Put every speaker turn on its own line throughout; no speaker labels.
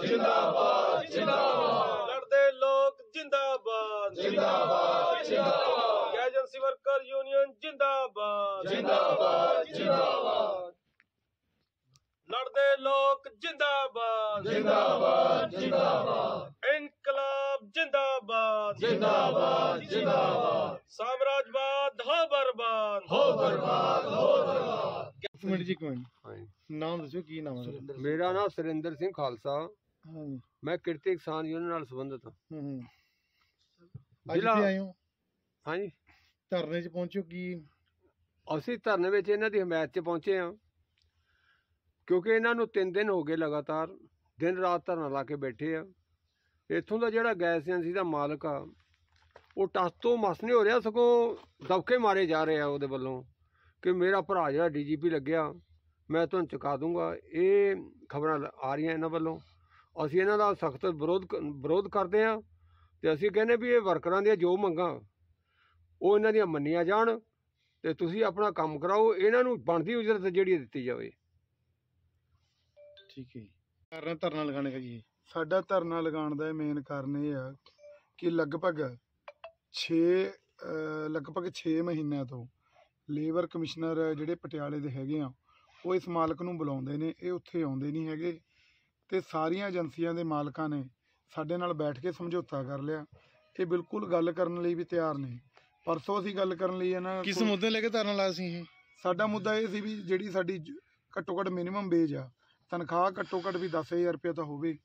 जिंदाबाद जिंदाबाद लड़ते लोग जिंदाबाद जिंदाबाद जिंदाबाद एजेंसी वर्कर
यूनियन जिंदाबाद जिंदाबाद जिंदाबाद लड़ते लोग जिंदाबाद जिंदाबाद जिंदाबाद इनकलाब जिंदाबाद जिंदाबाद जिंदाबाद साम्राज्यवाद हो बर्बाद हो बर्बाद हो बर्बाद
ਮਿੰਟ ਜੀ ਇੱਕ ਮਿੰਟ ਨਾਮ ਦੱਸਿਓ ਕੀ ਨਾਮ ਹੈ ਮੇਰਾ ਨਾਮ ਸੁਰਿੰਦਰ ਮੈਂ ਕਿਰਤੀ ਕਿਸਾਨ ਯੂਨੀਅਨ ਨਾਲ ਸੰਬੰਧਿਤ ਹਾਂ ਹਾਂ ਹੂੰ ਅੱਜ ਜ਼ਿਲ੍ਹਾ- ਹਾਂਜੀ ਧਰਨੇ 'ਚ ਪਹੁੰਚੋ ਕੀ ਅਸੀਂ ਧਰਨੇ ਵਿੱਚ ਇਹਨਾਂ ਦੀ ਹਮਾਇਤ 'ਚ ਪਹੁੰਚੇ ਹਾਂ ਕਿਉਂਕਿ ਇਹਨਾਂ ਨੂੰ 3 ਦਿਨ ਹੋ ਗਏ ਲਗਾਤਾਰ ਦਿਨ ਰਾਤ ਧਰਨਾ ਲਾ ਕੇ ਬੈਠੇ ਆ ਇੱਥੋਂ ਦਾ ਜਿਹੜਾ ਗੈਸ ਏਜੰਸੀ ਦਾ ਮਾਲਕ ਆ ਉਹ ਟੱਸ ਤੋਂ ਮਸ ਨਹੀਂ ਹੋ ਰਿਹਾ ਸਗੋਂ ਦਬਕੇ ਮਾਰੇ ਜਾ ਰਹੇ ਆ ਉਹਦੇ ਵੱਲੋਂ ਕਿ ਮੇਰਾ ਭਰਾ ਜਿਹੜਾ ਡੀਜੀਪੀ ਲੱਗਿਆ ਮੈਂ ਤੁਹਾਨੂੰ ਚੁਕਾ ਦੂੰਗਾ ਇਹ ਖਬਰਾਂ ਆ ਰਹੀਆਂ ਇਹਨਾਂ ਵੱਲੋਂ ਅਸੀਂ ਇਹਨਾਂ ਦਾ ਸਖਤ ਵਿਰੋਧ ਵਿਰੋਧ ਕਰਦੇ ਹਾਂ ਤੇ ਅਸੀਂ ਕਹਿੰਦੇ ਵੀ ਇਹ ਵਰਕਰਾਂ ਦੀਆਂ ਜੋ ਮੰਗਾਂ ਉਹ ਇਹਨਾਂ ਦੀਆਂ ਮੰਨੀਆਂ ਜਾਣ ਤੇ ਤੁਸੀਂ ਆਪਣਾ ਕੰਮ ਕਰਾਓ ਇਹਨਾਂ ਨੂੰ ਬਣਦੀ ਉਜਰਤ ਜਿਹੜੀ ਦਿੱਤੀ ਜਾਵੇ ਠੀਕ ਹੈ ਕਰਨਾ ਧਰਨਾ ਲਗਾਣੇ ਦਾ ਜੀ ਸਾਡਾ ਧਰਨਾ ਲਗਾਉਣ ਦਾ ਮੇਨ
ਕਾਰਨ ਇਹ ਆ ਕਿ ਲਗਭਗ 6 ਲਗਭਗ 6 ਮਹੀਨਿਆਂ ਤੋਂ ਲੇਬਰ ਕਮਿਸ਼ਨਰ ਜਿਹੜੇ ਪਟਿਆਲੇ ਦੇ ਹੈਗੇ ਆ ਉਹ ਇਸ ਮਾਲਕ ਨੂੰ ਬੁਲਾਉਂਦੇ ਨੇ ਇਹ ਉੱਥੇ ਆਉਂਦੇ ਨਹੀਂ ਹੈਗੇ ਤੇ ਸਾਰੀਆਂ ਏਜੰਸੀਆਂ ਦੇ ਮਾਲਕਾਂ ਨੇ ਸਾਡੇ ਨਾਲ ਬੈਠ ਕੇ ਸਮਝੌਤਾ ਕਰ ਲਿਆ ਇਹ ਬਿਲਕੁਲ ਗੱਲ ਕਰਨ ਲਈ ਵੀ ਤਿਆਰ ਨੇ ਪਰਸੋਂ ਅਸੀਂ ਗੱਲ ਕਰਨ ਲਈ ਇਹਨਾਂ ਕਿਸ ਮੁੱਦੇ ਲੈ ਕੇ ਧਰਨਾ ਲਾ ਸੀ ਇਹ ਸਾਡਾ ਮੁੱਦਾ ਇਹ ਸੀ ਵੀ ਜਿਹੜੀ ਸਾਡੀ ਘੱਟੋ ਘੱਟ ਮਿਨੀਮਮ ਵੇਜ ਆ ਤਨਖਾਹ ਘੱਟੋ ਘੱਟ ਵੀ 10000 ਰੁਪਏ ਤਾਂ ਹੋਵੇ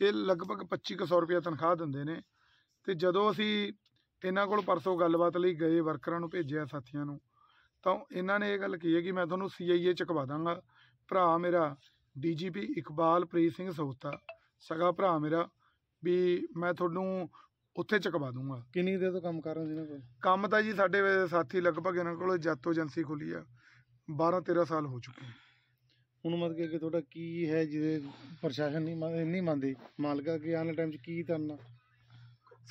ਇਹ ਲਗਭਗ 2500 ਰੁਪਏ ਤਨਖਾਹ ਦਿੰਦੇ ਨੇ ਤੇ ਜਦੋਂ ਅਸੀਂ ਇਹਨਾਂ ਕੋਲ ਪਰਸੋਂ ਗੱਲਬਾਤ ਲਈ ਗਏ ਵਰਕਰਾਂ ਨੂੰ ਭੇਜਿਆ ਸਾਥੀਆਂ ਨੂੰ ਤਾਂ ਇਹਨਾਂ ਨੇ ਇਹ ਗੱਲ ਕਹੀ ਹੈ ਕਿ ਮੈਂ ਤੁਹਾਨੂੰ ਸੀਆਈਏ ਚਕਵਾ ਦਾਂਗਾ ਭਰਾ ਮੇਰਾ ਡੀਜੀਪੀ ਇਕਬਾਲਪ੍ਰੀਤ ਸਿੰਘ ਸੋਤਾ ਸਗਾ ਭਰਾ ਮੇਰਾ ਵੀ ਮੈਂ ਤੁਹਾਨੂੰ ਉੱਥੇ ਚੱਕਵਾ ਦੂੰਗਾ ਕਿੰਨੀ ਦੇਰ ਤੋਂ ਕੰਮ ਕਰ ਰਹੇ ਹੋ ਜਿਹਨਾਂ ਕੋਲ ਕੰਮ ਤਾਂ ਜੀ ਸਾਡੇ ਸਾਥੀ ਲਗਭਗ ਇਹਨਾਂ ਕੋਲ ਜੱਤ ਏਜੰਸੀ ਖੁੱਲੀ ਆ 12 13 ਸਾਲ ਹੋ ਚੁੱਕੇ ਹੁਣ ਮਤ ਕੇ ਕਿ ਤੁਹਾਡਾ ਕੀ ਹੈ ਜਿਹਦੇ ਪ੍ਰਸ਼ਾਸਨ ਨਹੀਂ ਨਹੀਂ ਮੰਨਦੇ ਮਾਲਕਾ ਕਿ ਆਨ ਟਾਈਮ 'ਚ ਕੀ ਕਰਨਾ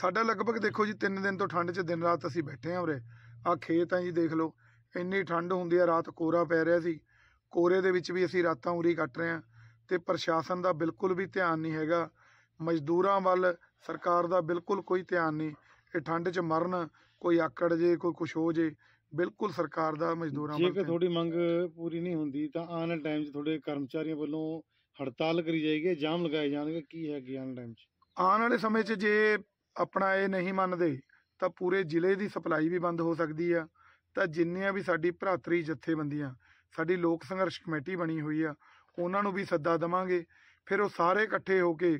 ਸਾਡਾ ਲਗਭਗ ਦੇਖੋ ਜੀ 3 ਦਿਨ ਤੋਂ ਠੰਡ 'ਚ ਦਿਨ ਰਾਤ ਅਸੀਂ ਬੈਠੇ ਆ ਉਰੇ ਆ ਖੇਤ ਆ ਜੀ ਦੇਖ ਲਓ ਇੰਨੀ ਠੰਡ ਹੁੰਦੀ ਆ ਰਾਤ ਕੋਰਾ ਪੈ ਰਿਹਾ ਸੀ ਕੋਰੇ ਦੇ ਵਿੱਚ ਵੀ ਅਸੀਂ ਰਾਤਾਂ ਉਰੀ ਕੱਟ ਰਹੇ ਹਾਂ ਤੇ ਪ੍ਰਸ਼ਾਸਨ ਦਾ ਬਿਲਕੁਲ ਵੀ ਧਿਆਨ ਨਹੀਂ ਹੈਗਾ ਮਜ਼ਦੂਰਾਂ ਵੱਲ ਸਰਕਾਰ ਦਾ ਬਿਲਕੁਲ ਕੋਈ ਧਿਆਨ ਨਹੀਂ ਇਹ ਠੰਡ 'ਚ ਮਰਨ ਕੋਈ ਆਕੜ ਜੇ ਕੋਈ ਕੁਛ ਹੋ ਜੇ ਬਿਲਕੁਲ ਸਰਕਾਰ ਦਾ ਮਜ਼ਦੂਰਾਂ ਵੱਲ ਜੇ ਤੁਹਾਡੀ ਮੰਗ ਪੂਰੀ ਨਹੀਂ ਹੁੰਦੀ ਤਾਂ ਆਨ ਟਾਈਮ 'ਚ ਤੁਹਾਡੇ ਕਰਮਚਾਰੀਆਂ ਵੱਲੋਂ ਹੜਤਾਲ ਕਰੀ ਜਾਏਗੀ ਜਾਮ ਲਗਾਏ ਜਾਣਗੇ ਕੀ ਹੈ ਕੀ ਆਨ ਟਾਈਮ 'ਚ ਆਨ ਵਾਲੇ ਸਮੇਂ 'ਚ ਜੇ ਆਪਣਾ ਇਹ ਨਹੀਂ ਮੰਨਦੇ ਤਾਂ ਪੂਰੇ ਜ਼ਿਲ੍ਹੇ ਦੀ ਸਪਲਾਈ ਵੀ ਬੰਦ ਹੋ ਸਕਦੀ ਆ ਤਾਂ ਜਿੰਨੀਆਂ ਵੀ ਸਾਡੀ ਭਰਾਤਰੀ ਜਥੇਬੰਦੀਆਂ ਸਾਡੀ ਲੋਕ ਸੰਘਰਸ਼ ਕਮੇਟੀ ਬਣੀ ਹੋਈ ਆ ਉਹਨਾਂ ਨੂੰ ਵੀ ਸੱਦਾ ਦਵਾਂਗੇ ਫਿਰ ਉਹ ਸਾਰੇ ਇਕੱਠੇ ਹੋ ਕੇ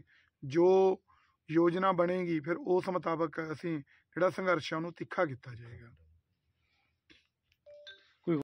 ਜੋ ਯੋਜਨਾ ਬਣੇਗੀ ਫਿਰ ਉਸ ਮੁਤਾਬਕ ਅਸੀਂ ਜਿਹੜਾ ਸੰਘਰਸ਼ ਆ ਉਹਨੂੰ ਤਿੱਖਾ ਕੀਤਾ ਜਾਏਗਾ